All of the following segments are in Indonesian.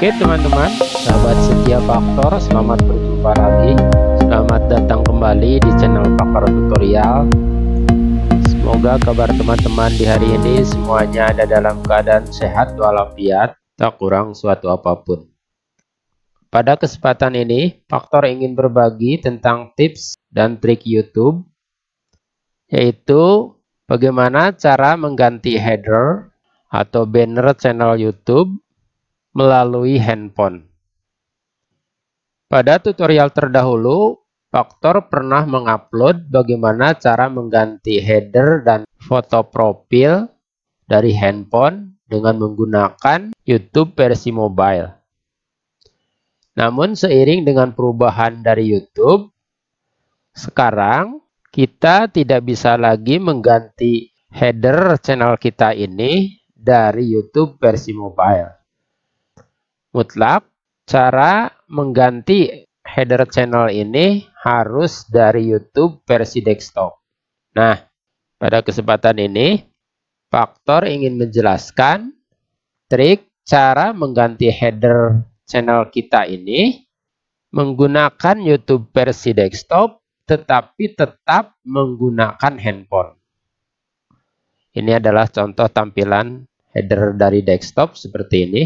Oke teman-teman, sahabat setia faktor, selamat berjumpa lagi. Selamat datang kembali di channel Pakar Tutorial. Semoga kabar teman-teman di hari ini semuanya ada dalam keadaan sehat walafiat, tak kurang suatu apapun. Pada kesempatan ini, Faktor ingin berbagi tentang tips dan trik YouTube, yaitu bagaimana cara mengganti header atau banner channel YouTube melalui handphone. Pada tutorial terdahulu, Faktor pernah mengupload bagaimana cara mengganti header dan foto profil dari handphone dengan menggunakan YouTube versi mobile. Namun seiring dengan perubahan dari YouTube, sekarang kita tidak bisa lagi mengganti header channel kita ini dari YouTube versi mobile mutlak, cara mengganti header channel ini harus dari YouTube versi desktop. Nah, pada kesempatan ini, Faktor ingin menjelaskan trik cara mengganti header channel kita ini menggunakan YouTube versi desktop tetapi tetap menggunakan handphone. Ini adalah contoh tampilan header dari desktop seperti ini.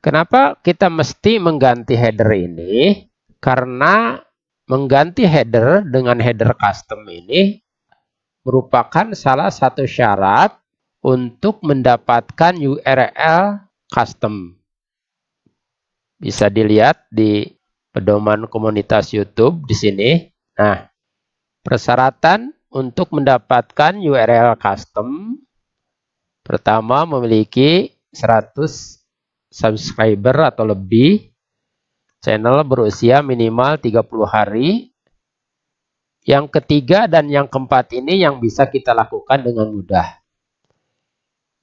Kenapa kita mesti mengganti header ini? Karena mengganti header dengan header custom ini merupakan salah satu syarat untuk mendapatkan URL custom. Bisa dilihat di pedoman komunitas YouTube di sini. Nah, persyaratan untuk mendapatkan URL custom pertama memiliki 100 subscriber atau lebih, channel berusia minimal 30 hari. Yang ketiga dan yang keempat ini yang bisa kita lakukan dengan mudah.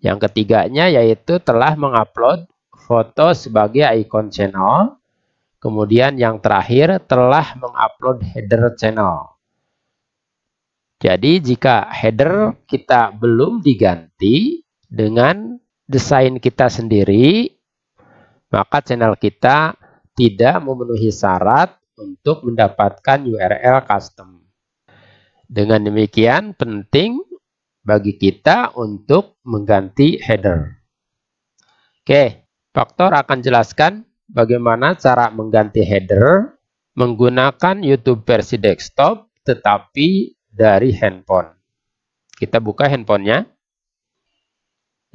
Yang ketiganya yaitu telah mengupload foto sebagai ikon channel. Kemudian yang terakhir telah mengupload header channel. Jadi jika header kita belum diganti dengan desain kita sendiri, maka channel kita tidak memenuhi syarat untuk mendapatkan URL custom. Dengan demikian, penting bagi kita untuk mengganti header. Oke, Faktor akan jelaskan bagaimana cara mengganti header menggunakan YouTube versi desktop tetapi dari handphone. Kita buka handphonenya.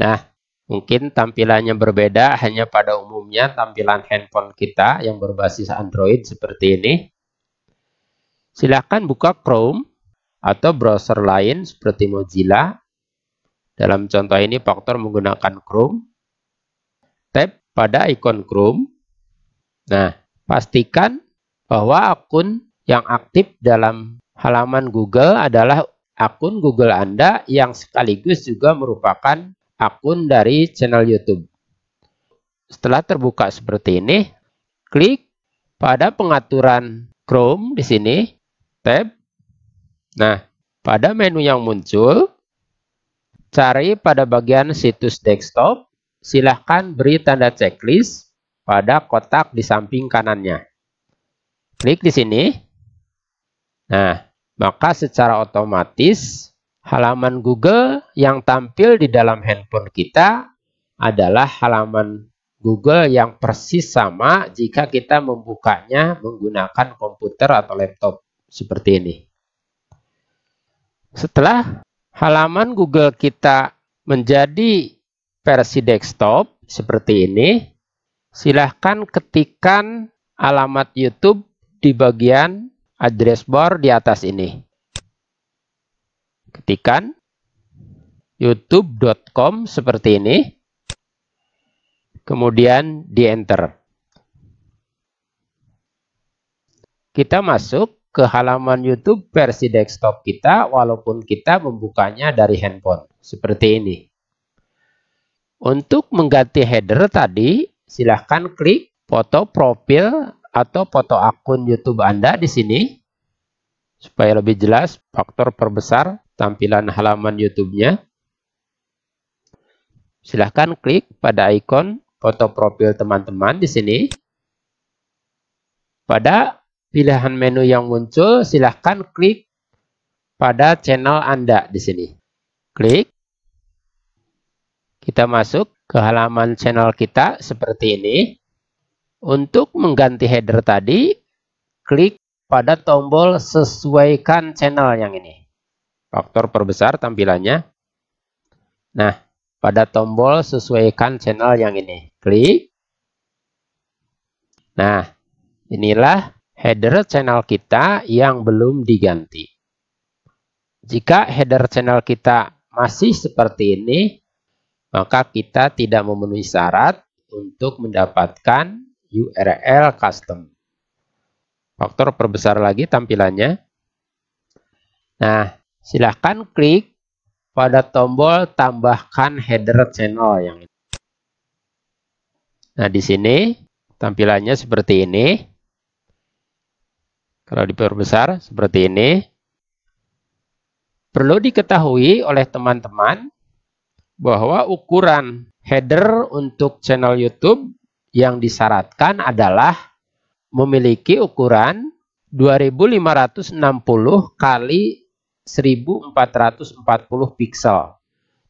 Nah, Mungkin tampilannya berbeda hanya pada umumnya tampilan handphone kita yang berbasis Android seperti ini. Silahkan buka Chrome atau browser lain seperti Mozilla. Dalam contoh ini Faktor menggunakan Chrome. Tab pada ikon Chrome. Nah, pastikan bahwa akun yang aktif dalam halaman Google adalah akun Google Anda yang sekaligus juga merupakan akun dari channel YouTube. Setelah terbuka seperti ini, klik pada pengaturan Chrome di sini, tab. Nah, pada menu yang muncul, cari pada bagian situs desktop, silahkan beri tanda checklist pada kotak di samping kanannya. Klik di sini. Nah, maka secara otomatis halaman Google yang tampil di dalam handphone kita adalah halaman Google yang persis sama jika kita membukanya menggunakan komputer atau laptop seperti ini. Setelah halaman Google kita menjadi versi desktop seperti ini, silahkan ketikkan alamat YouTube di bagian address bar di atas ini ketikkan youtube.com seperti ini. Kemudian di enter. Kita masuk ke halaman YouTube versi desktop kita walaupun kita membukanya dari handphone. Seperti ini. Untuk mengganti header tadi, silahkan klik foto profil atau foto akun YouTube Anda di sini. Supaya lebih jelas, faktor perbesar tampilan halaman YouTube-nya. Silahkan klik pada ikon foto profil teman-teman di sini. Pada pilihan menu yang muncul, silahkan klik pada channel Anda di sini. Klik. Kita masuk ke halaman channel kita seperti ini. Untuk mengganti header tadi, klik pada tombol sesuaikan channel yang ini. Faktor perbesar tampilannya. Nah, pada tombol sesuaikan channel yang ini. Klik. Nah, inilah header channel kita yang belum diganti. Jika header channel kita masih seperti ini, maka kita tidak memenuhi syarat untuk mendapatkan URL custom. Faktor perbesar lagi tampilannya. Nah, Silahkan klik pada tombol tambahkan header channel yang ini. Nah, di sini tampilannya seperti ini. Kalau diperbesar seperti ini. Perlu diketahui oleh teman-teman bahwa ukuran header untuk channel YouTube yang disyaratkan adalah memiliki ukuran 2560 kali 1440 pixel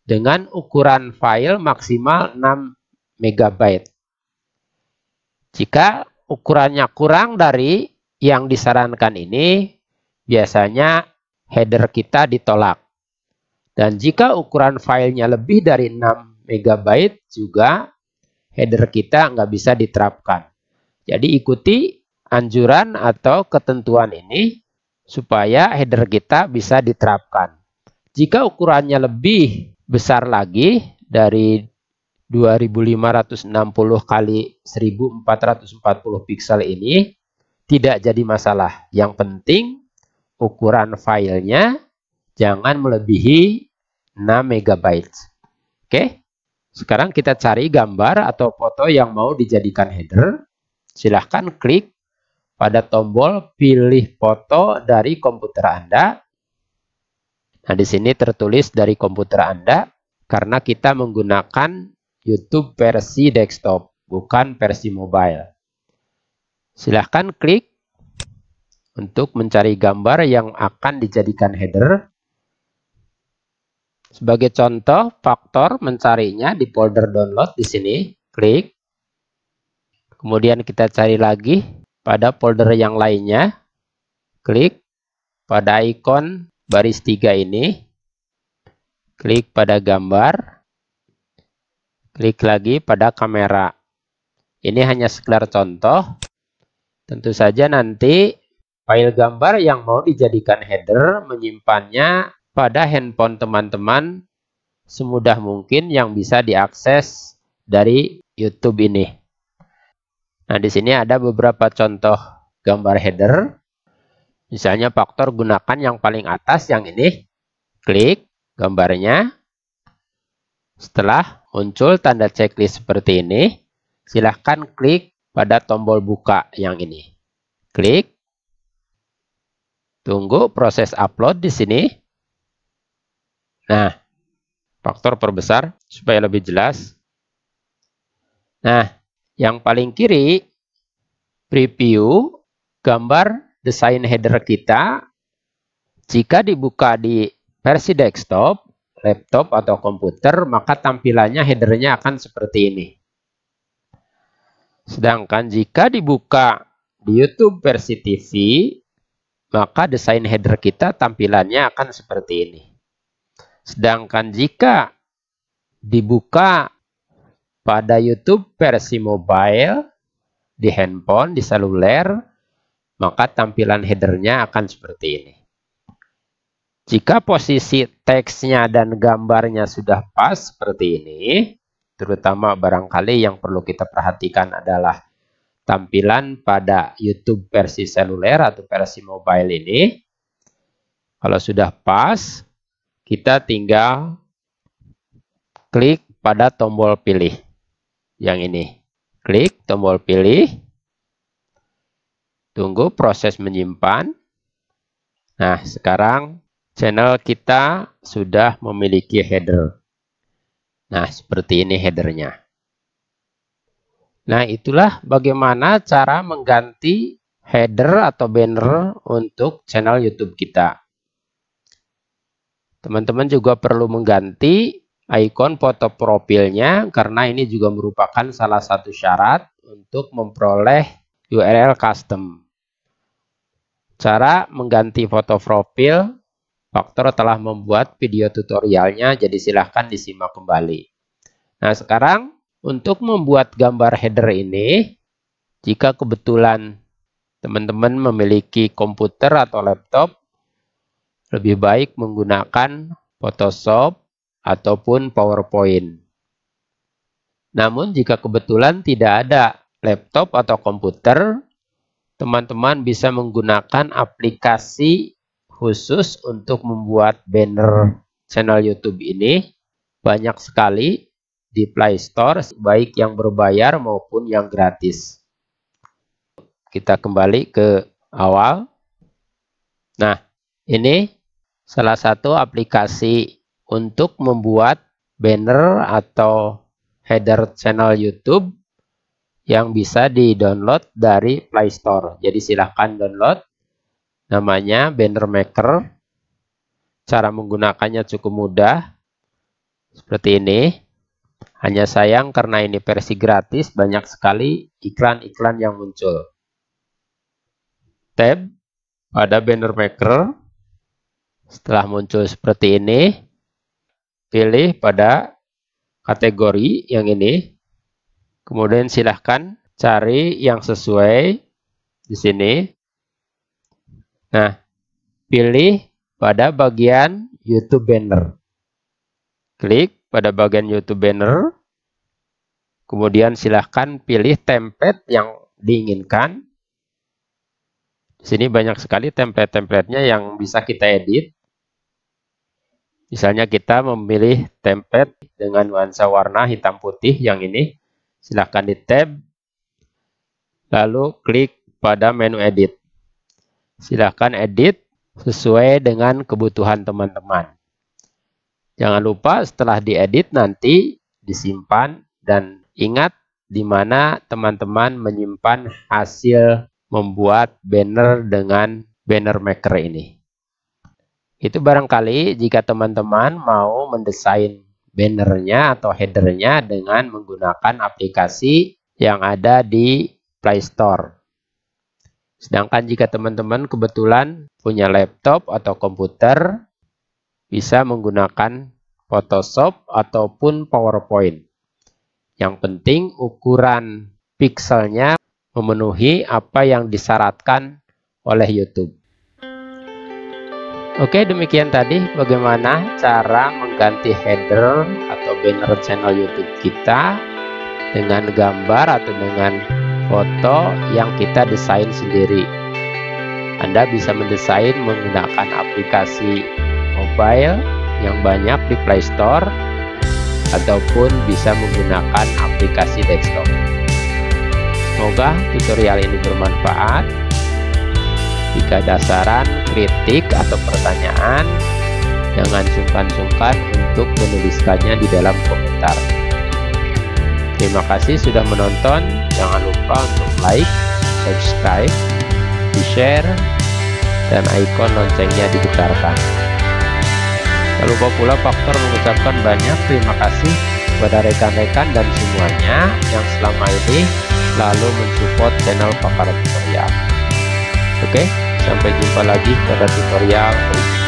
dengan ukuran file maksimal 6 MB. Jika ukurannya kurang dari yang disarankan ini, biasanya header kita ditolak. Dan jika ukuran filenya lebih dari 6 MB juga header kita nggak bisa diterapkan. Jadi ikuti anjuran atau ketentuan ini supaya header kita bisa diterapkan. Jika ukurannya lebih besar lagi dari 2560 kali 1440 pixel ini tidak jadi masalah. Yang penting ukuran filenya jangan melebihi 6 MB. Oke, sekarang kita cari gambar atau foto yang mau dijadikan header. Silahkan klik pada tombol pilih foto dari komputer Anda. Nah, di sini tertulis dari komputer Anda karena kita menggunakan YouTube versi desktop, bukan versi mobile. Silahkan klik untuk mencari gambar yang akan dijadikan header. Sebagai contoh, faktor mencarinya di folder download di sini, klik. Kemudian kita cari lagi pada folder yang lainnya. Klik pada ikon baris tiga ini. Klik pada gambar. Klik lagi pada kamera. Ini hanya sekedar contoh. Tentu saja nanti file gambar yang mau dijadikan header menyimpannya pada handphone teman-teman semudah mungkin yang bisa diakses dari YouTube ini. Nah, di sini ada beberapa contoh gambar header. Misalnya faktor gunakan yang paling atas yang ini. Klik gambarnya. Setelah muncul tanda checklist seperti ini, silahkan klik pada tombol buka yang ini. Klik. Tunggu proses upload di sini. Nah, faktor perbesar supaya lebih jelas. Nah, yang paling kiri, preview, gambar desain header kita. Jika dibuka di versi desktop, laptop atau komputer, maka tampilannya headernya akan seperti ini. Sedangkan jika dibuka di YouTube versi TV, maka desain header kita tampilannya akan seperti ini. Sedangkan jika dibuka pada YouTube versi mobile, di handphone, di seluler, maka tampilan headernya akan seperti ini. Jika posisi teksnya dan gambarnya sudah pas seperti ini, terutama barangkali yang perlu kita perhatikan adalah tampilan pada YouTube versi seluler atau versi mobile ini. Kalau sudah pas, kita tinggal klik pada tombol pilih yang ini. Klik tombol pilih. Tunggu proses menyimpan. Nah, sekarang channel kita sudah memiliki header. Nah, seperti ini headernya. Nah, itulah bagaimana cara mengganti header atau banner untuk channel YouTube kita. Teman-teman juga perlu mengganti ikon foto profilnya karena ini juga merupakan salah satu syarat untuk memperoleh URL custom. Cara mengganti foto profil, Faktor telah membuat video tutorialnya, jadi silahkan disimak kembali. Nah sekarang untuk membuat gambar header ini, jika kebetulan teman-teman memiliki komputer atau laptop, lebih baik menggunakan Photoshop ataupun PowerPoint. Namun jika kebetulan tidak ada laptop atau komputer, teman-teman bisa menggunakan aplikasi khusus untuk membuat banner channel YouTube ini. Banyak sekali di Play Store, baik yang berbayar maupun yang gratis. Kita kembali ke awal. Nah, ini salah satu aplikasi untuk membuat banner atau header channel YouTube yang bisa di-download dari Play Store. Jadi silahkan download namanya Banner Maker. Cara menggunakannya cukup mudah. Seperti ini. Hanya sayang karena ini versi gratis banyak sekali iklan-iklan yang muncul. Tab pada Banner Maker. Setelah muncul seperti ini, pilih pada kategori yang ini. Kemudian silahkan cari yang sesuai di sini. Nah, pilih pada bagian YouTube banner. Klik pada bagian YouTube banner. Kemudian silahkan pilih template yang diinginkan. Di sini banyak sekali template-templatenya yang bisa kita edit. Misalnya kita memilih template dengan nuansa warna hitam putih yang ini. Silahkan di tab, lalu klik pada menu edit. Silahkan edit sesuai dengan kebutuhan teman-teman. Jangan lupa setelah diedit nanti disimpan dan ingat di mana teman-teman menyimpan hasil membuat banner dengan banner maker ini. Itu barangkali jika teman-teman mau mendesain bannernya atau headernya dengan menggunakan aplikasi yang ada di Play Store. Sedangkan jika teman-teman kebetulan punya laptop atau komputer, bisa menggunakan Photoshop ataupun PowerPoint. Yang penting ukuran pixelnya memenuhi apa yang disyaratkan oleh YouTube. Oke demikian tadi bagaimana cara mengganti header atau banner channel YouTube kita dengan gambar atau dengan foto yang kita desain sendiri. Anda bisa mendesain menggunakan aplikasi mobile yang banyak di Play Store ataupun bisa menggunakan aplikasi desktop. Semoga tutorial ini bermanfaat. Jika dasaran kritik, atau pertanyaan, jangan sungkan-sungkan untuk menuliskannya di dalam komentar. Terima kasih sudah menonton. Jangan lupa untuk like, subscribe, di-share, dan ikon loncengnya dibesarkan. Tak lupa pula faktor mengucapkan banyak terima kasih kepada rekan-rekan dan semuanya yang selama ini lalu mensupport channel Pakar Tutorial. Oke, sampai jumpa lagi pada tutorial berikutnya.